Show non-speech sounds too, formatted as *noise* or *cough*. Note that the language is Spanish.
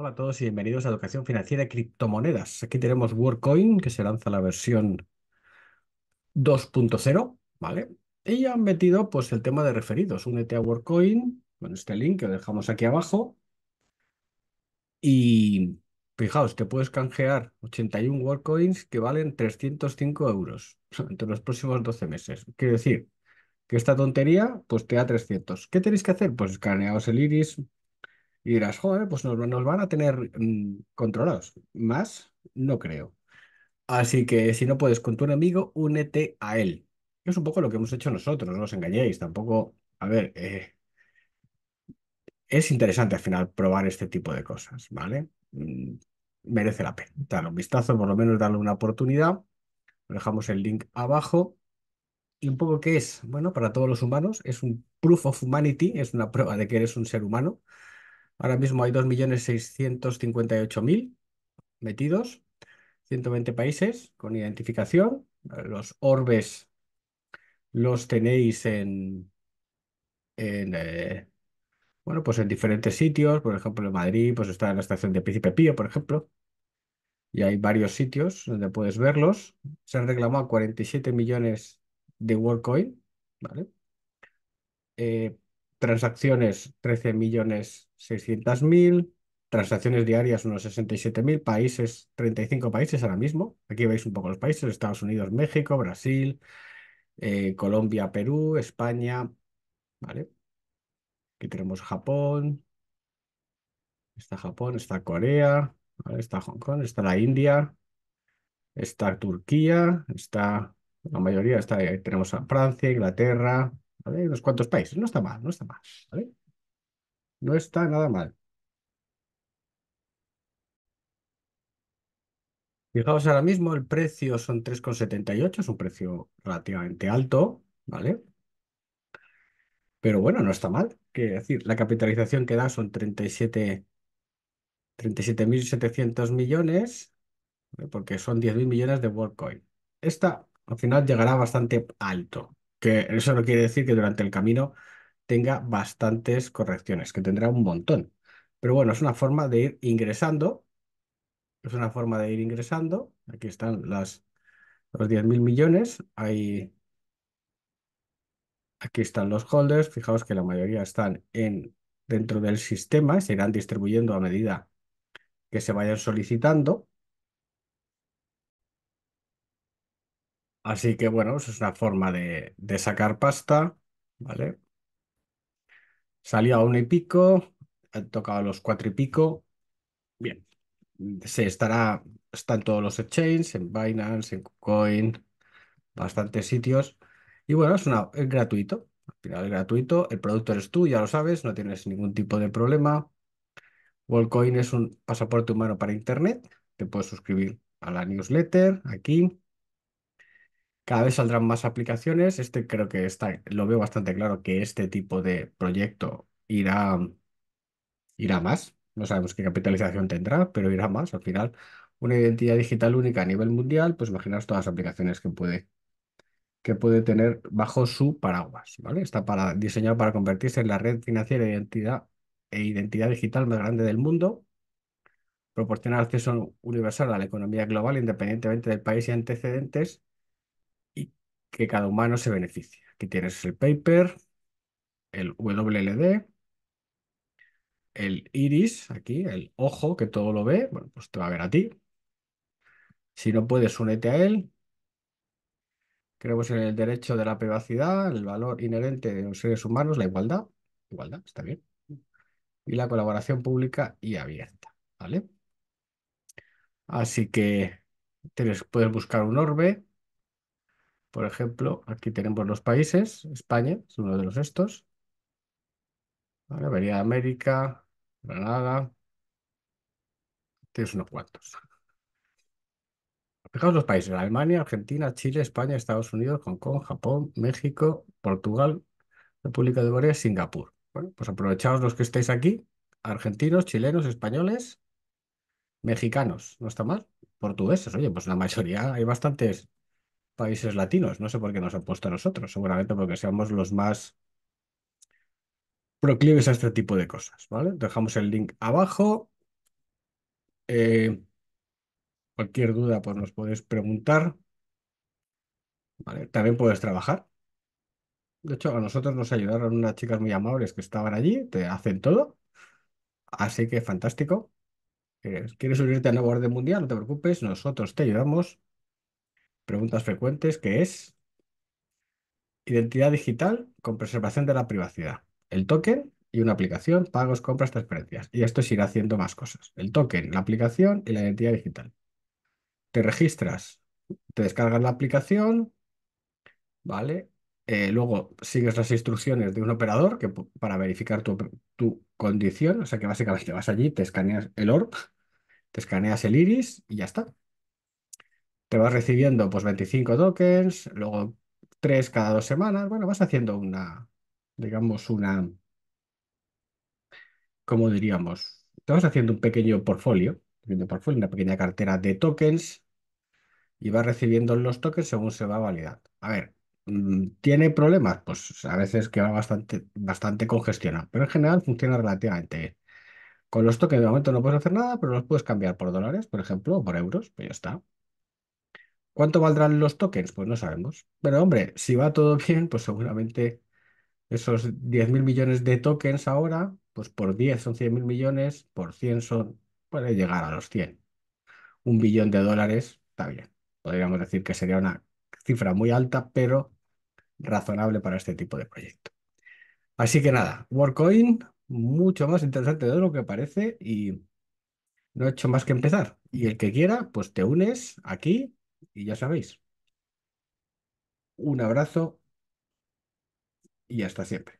Hola a todos y bienvenidos a Educación Financiera y Criptomonedas. Aquí tenemos WorkCoin, que se lanza la versión 2.0, ¿vale? Y han metido pues el tema de referidos. Únete a WorkCoin, bueno, este link que lo dejamos aquí abajo. Y fijaos, te puedes canjear 81 WorkCoins que valen 305 euros durante *laughs* los próximos 12 meses. Quiero decir que esta tontería pues te da 300. ¿Qué tenéis que hacer? Pues escaneaos el iris, y dirás, joder, pues nos, van a tener mm, controlados. Más, no creo. Así que si no puedes con tu enemigo, únete a él. Es un poco lo que hemos hecho nosotros, no os engañéis. Tampoco, a ver, eh, es interesante al final probar este tipo de cosas, ¿vale? Mm, merece la pena. dar un vistazo, por lo menos darle una oportunidad. Dejamos el link abajo. ¿Y un poco qué es? Bueno, para todos los humanos es un proof of humanity, es una prueba de que eres un ser humano. Ahora mismo hay 2.658.000 metidos, 120 países con identificación. Los orbes los tenéis en, eh, bueno, pues en diferentes sitios. Por ejemplo, en Madrid, pues está en la estación de Príncipe Pío, por ejemplo. Y hay varios sitios donde puedes verlos. Se han reclamado 47 millones de WorldCoin, ¿vale? Eh, transacciones 13.600.000, millones mil, transacciones diarias unos 67.000 mil, países 35 países ahora mismo. Aquí veis un poco los países, Estados Unidos, México, Brasil, eh, Colombia, Perú, España, ¿vale? Aquí tenemos Japón, está Japón, está Corea, está Hong Kong, está la India, está Turquía, está la mayoría, está, tenemos a Francia, Inglaterra, ¿vale? Unos cuantos países, no está mal, no está mal, No está nada mal. Fijaos ahora mismo, el precio son 3,78, es un precio relativamente alto, ¿vale? Pero bueno, no está mal. Quiero decir, la capitalización que da son 37.700 millones, porque son 10.000 millones de WorldCoin. Esta al final llegará bastante alto, que eso no quiere decir que durante el camino tenga bastantes correcciones, que tendrá un montón. Pero bueno, es una forma de ir ingresando, es una forma de ir ingresando. Aquí están las, los 10.000 millones, hay... Aquí están los holders, fijaos que la mayoría están en, dentro del sistema, se irán distribuyendo a medida que se vayan solicitando. Así que bueno, es una forma de, sacar pasta, ¿vale? Salió a uno y pico, ha tocado los cuatro y pico. Bien, se estará, están todos los exchanges, en Binance, en coin, bastantes sitios. Y bueno, es, una, es gratuito, al final es gratuito, el producto eres tú, ya lo sabes, no tienes ningún tipo de problema. WorldCoin es un pasaporte humano para Internet, te puedes suscribir a la newsletter aquí cada vez saldrán más aplicaciones. Este creo que está, lo veo bastante claro que este tipo de proyecto irá, irá más. No sabemos qué capitalización tendrá, pero irá más. Al final, una identidad digital única a nivel mundial, pues imaginaos todas las aplicaciones que puede, que puede tener bajo su paraguas. ¿vale? Está diseñado para convertirse en la red financiera identidad e identidad digital más grande del mundo, proporcionar acceso universal a la economía global independientemente del país y antecedentes que cada humano se beneficia. Aquí tienes el paper, el WLD, el iris, aquí, el ojo, que todo lo ve, bueno, pues te va a ver a ti. Si no puedes, únete a él. Creemos en el derecho de la privacidad, el valor inherente de los seres humanos, la igualdad. Igualdad, está bien. Y la colaboración pública y abierta, ¿vale? Así que puedes buscar un orbe, por ejemplo, aquí tenemos los países. España es uno de los estos. Vale, vería América, Granada. Tienes unos cuantos. Fijaos los países. Alemania, Argentina, Chile, España, Estados Unidos, Hong Kong, Japón, México, Portugal, República de Corea, Singapur. Bueno, pues aprovechaos los que estáis aquí. Argentinos, chilenos, españoles, mexicanos. No está mal. Portugueses. Oye, pues la mayoría, hay bastantes países latinos. No sé por qué nos han puesto a nosotros, seguramente porque seamos los más proclives a este tipo de cosas, ¿vale? Dejamos el link abajo. Eh, cualquier duda, pues nos puedes preguntar. ¿Vale? También puedes trabajar. De hecho, a nosotros nos ayudaron unas chicas muy amables que estaban allí, te hacen todo. Así que fantástico. Eh, ¿Quieres unirte a nuevo orden mundial? No te preocupes, nosotros te ayudamos preguntas frecuentes, que es identidad digital con preservación de la privacidad. El token y una aplicación, pagos, compras, transferencias. Y esto se irá haciendo más cosas. El token, la aplicación y la identidad digital. Te registras, te descargas la aplicación, ¿vale? Eh, luego sigues las instrucciones de un operador que, para verificar tu, tu condición. O sea que básicamente vas allí, te escaneas el orb te escaneas el iris y ya está te vas recibiendo pues 25 tokens, luego 3 cada dos semanas, bueno, vas haciendo una, digamos, una, ¿cómo diríamos? Te vas haciendo un pequeño portfolio, portfolio, una pequeña cartera de tokens y vas recibiendo los tokens según se va validando. A ver, mm, ¿tiene problemas? Pues a veces que va bastante, bastante congestionado, pero en general funciona relativamente bien. Con los tokens de momento no puedes hacer nada, pero los puedes cambiar por dólares, por ejemplo, o por euros, pues ya está. ¿Cuánto valdrán los tokens? Pues no sabemos. Pero hombre, si va todo *laughs* bien, pues seguramente esos 10.000 millones de tokens ahora, pues por 10 son 100.000 millones, por 100 son, puede llegar a los 100. Un billón de dólares, está bien. Podríamos decir que sería una cifra muy alta, pero razonable para este tipo de proyecto. Así que nada, WorkCoin, mucho más interesante de lo que parece y no he hecho más que empezar. Y el que quiera, pues te unes aquí y ya sabéis, un abrazo y hasta siempre.